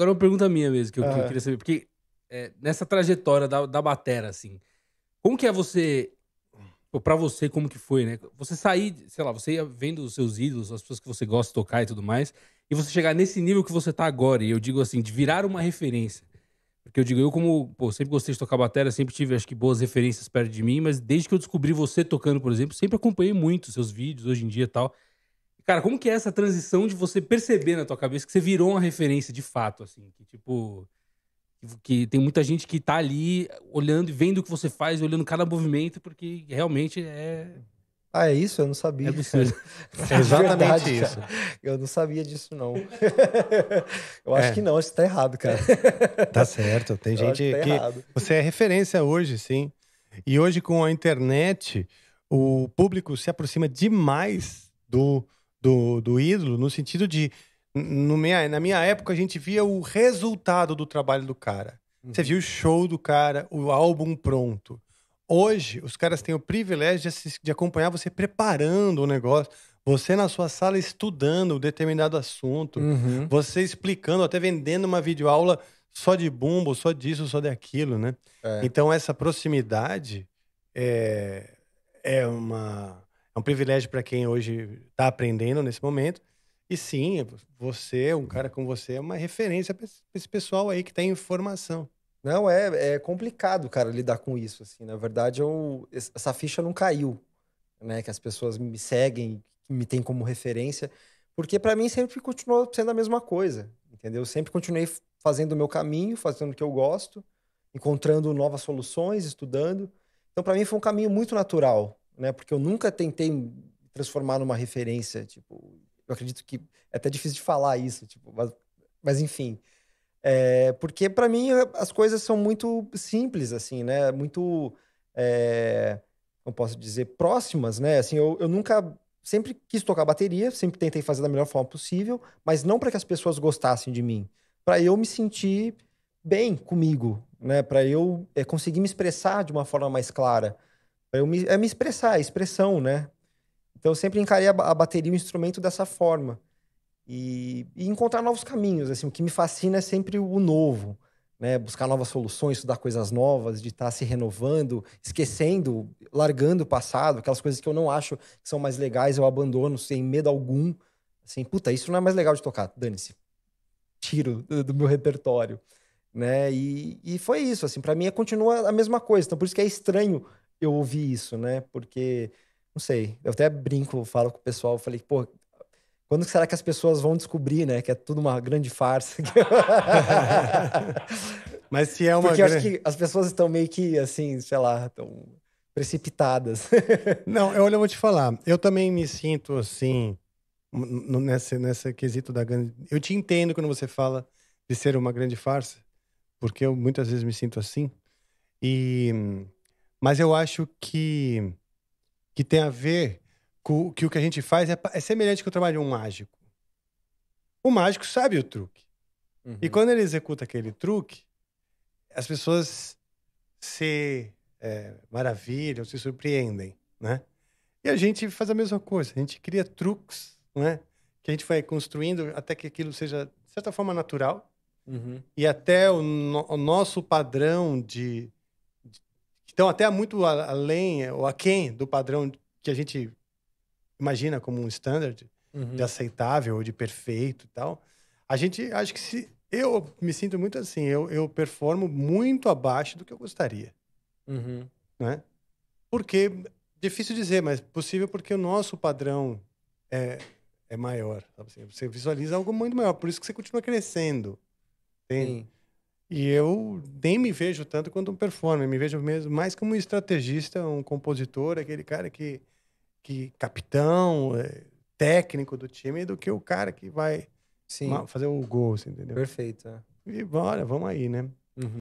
Agora é uma pergunta minha mesmo, que eu, que eu queria saber. Porque é, nessa trajetória da, da batera, assim, como que é você... Pra você, como que foi, né? Você sair, sei lá, você ia vendo os seus ídolos, as pessoas que você gosta de tocar e tudo mais, e você chegar nesse nível que você tá agora, e eu digo assim, de virar uma referência. Porque eu digo, eu como, pô, sempre gostei de tocar bateria, sempre tive, acho que, boas referências perto de mim, mas desde que eu descobri você tocando, por exemplo, sempre acompanhei muito seus vídeos, hoje em dia e tal. Cara, como que é essa transição de você perceber na tua cabeça que você virou uma referência de fato, assim? Que, tipo, que tem muita gente que tá ali olhando e vendo o que você faz, olhando cada movimento, porque realmente é... Ah, é isso? Eu não sabia. É É exatamente verdade, isso. Cara. Eu não sabia disso, não. Eu acho é. que não, acho que tá errado, cara. Tá certo, tem Eu gente que... Tá que você é referência hoje, sim. E hoje, com a internet, o público se aproxima demais do do, do ídolo, no sentido de. No minha, na minha época, a gente via o resultado do trabalho do cara. Uhum. Você via o show do cara, o álbum pronto. Hoje, os caras têm o privilégio de, de acompanhar você preparando o negócio, você na sua sala estudando um determinado assunto, uhum. você explicando, até vendendo uma videoaula só de bumbo, só disso, só daquilo, né? É. Então, essa proximidade é, é uma um privilégio para quem hoje está aprendendo nesse momento. E sim, você, um cara como você, é uma referência para esse pessoal aí que tem tá informação. Não, é, é complicado, cara, lidar com isso. Assim. Na verdade, eu, essa ficha não caiu, né? Que as pessoas me seguem, me têm como referência. Porque para mim sempre continuou sendo a mesma coisa, entendeu? Eu sempre continuei fazendo o meu caminho, fazendo o que eu gosto, encontrando novas soluções, estudando. Então, para mim, foi um caminho muito natural né? Porque eu nunca tentei transformar numa referência, tipo, eu acredito que é até difícil de falar isso, tipo, mas, mas enfim. É, porque para mim eh, as coisas são muito simples, assim, né? Muito, é, não posso dizer, próximas, né? Assim, eu, eu nunca sempre quis tocar bateria, sempre tentei fazer da melhor forma possível, mas não para que as pessoas gostassem de mim, para eu me sentir bem comigo, né? Para eu é, conseguir me expressar de uma forma mais clara eu me, é me expressar, é expressão, né? Então eu sempre encarei a, a bateria, o instrumento dessa forma. E, e, encontrar novos caminhos, assim, o que me fascina é sempre o novo, né? Buscar novas soluções, estudar coisas novas, de estar tá se renovando, esquecendo, largando o passado, aquelas coisas que eu não acho que são mais legais, eu abandono sem medo algum. Assim, puta, isso não é mais legal de tocar, dane-se. Tiro do, do meu repertório né? E, e foi isso, assim, para mim continua a mesma coisa. Então, por isso que é estranho eu ouvi isso, né? Porque, não sei, eu até brinco, falo com o pessoal, falei, pô, quando será que as pessoas vão descobrir, né? Que é tudo uma grande farsa. Mas se é uma Porque grande... acho que as pessoas estão meio que, assim, sei lá, estão precipitadas. não, olha, eu vou te falar. Eu também me sinto, assim, nesse, nesse quesito da grande... Eu te entendo quando você fala de ser uma grande farsa, porque eu muitas vezes me sinto assim. E mas eu acho que, que tem a ver com que o que a gente faz é, é semelhante ao trabalho de um mágico. O mágico sabe o truque. Uhum. E quando ele executa aquele truque, as pessoas se é, maravilham, se surpreendem, né? E a gente faz a mesma coisa, a gente cria truques, né? Que a gente vai construindo até que aquilo seja, de certa forma, natural. Uhum. E até o, no o nosso padrão de, então até muito além ou aquém do padrão que a gente imagina como um standard uhum. de aceitável ou de perfeito e tal. A gente, acho que se. Eu me sinto muito assim, eu, eu performo muito abaixo do que eu gostaria. Uhum. Né? Porque, difícil dizer, mas possível porque o nosso padrão é, é maior. Sabe? Assim? Você visualiza algo muito maior, por isso que você continua crescendo. Tem. Sim. E eu nem me vejo tanto quanto um performer, me vejo mesmo mais como um estrategista, um compositor, aquele cara que, que capitão, é, técnico do time, do que o cara que vai Sim. fazer o gol, entendeu? Perfeito. É. E bora, vamos aí, né?